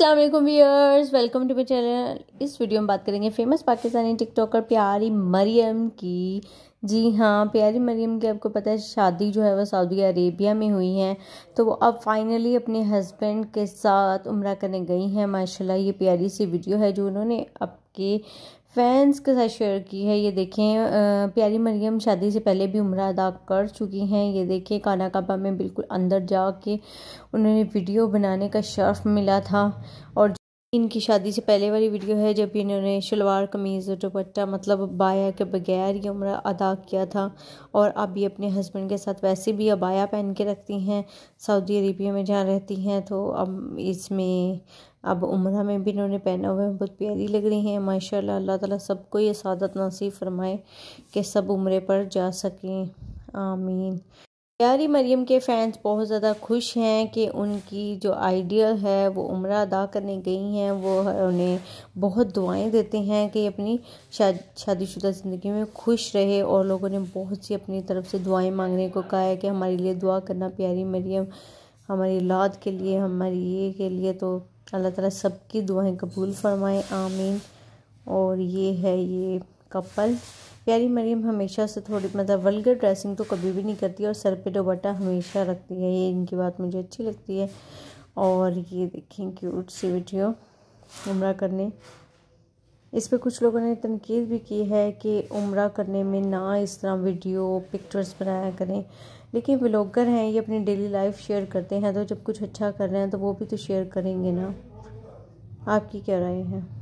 अस्सलाम वालेकुम viewers welcome to my channel इस वीडियो में बात करेंगे फ़ेमस पाकिस्तानी टिकटॉकर प्यारी मरियम की जी हाँ प्यारी मरियम की आपको पता है शादी जो है वह सऊदी अरेबिया में हुई है तो वो अब फाइनली अपने हस्बैंड के साथ उम्र करने गई हैं माशाल्लाह ये प्यारी सी वीडियो है जो उन्होंने आपके फैंस के साथ शेयर की है ये देखें प्यारी मरियम शादी से पहले भी उम्र अदा कर चुकी हैं ये देखें काना काबा में बिल्कुल अंदर जा के उन्हें वीडियो बनाने का शर्फ मिला था और इनकी शादी से पहले वाली वीडियो है जब इन्होंने शलवार कमीज़ दुपट्टा मतलब बाया के बगैर ये उम्र अदा किया था और अब ये अपने हस्बैंड के साथ वैसे भी अबाया पहन के रखती हैं सऊदी अरेबिया में जहाँ रहती हैं तो अब इसमें अब उम्र में भी इन्होंने पहना हुआ है बहुत प्यारी लग रही हैं माशाल्लाह अल्लाह ताला सबको ये सादत नसीब फरमाए कि सब उम्र पर जा सकें आमीन प्यारी मरियम के फैंस बहुत ज़्यादा खुश हैं कि उनकी जो आइडियल है वो उम्र अदा करने गई हैं वो उन्हें बहुत दुआएं देते हैं कि अपनी शादी शादीशुदा ज़िंदगी में खुश रहे और लोगों ने बहुत सी अपनी तरफ से दुआएं मांगने को कहा है कि हमारे लिए दुआ करना प्यारी मरियम हमारी औलाद के लिए हमारी ये के लिए तो अल्लाह ताला सबकी दुआएं कबूल फरमाएँ आमीन और ये है ये कपल प्यारी मरीम हमेशा से थोड़ी मतलब वलगर ड्रेसिंग तो कभी भी नहीं करती और सर पे दुबट्टा हमेशा रखती है ये इनकी बात मुझे अच्छी लगती है और ये देखें क्यूट सी वीडियो उम्र करने इस पर कुछ लोगों ने तनकीद भी की है कि उम्र करने में ना इस तरह वीडियो पिक्चर्स बनाया करें लेकिन ब्लॉगर हैं ये अपनी डेली लाइफ शेयर करते हैं तो जब कुछ अच्छा कर रहे हैं तो वो भी तो शेयर करेंगे ना आपकी क्या राय है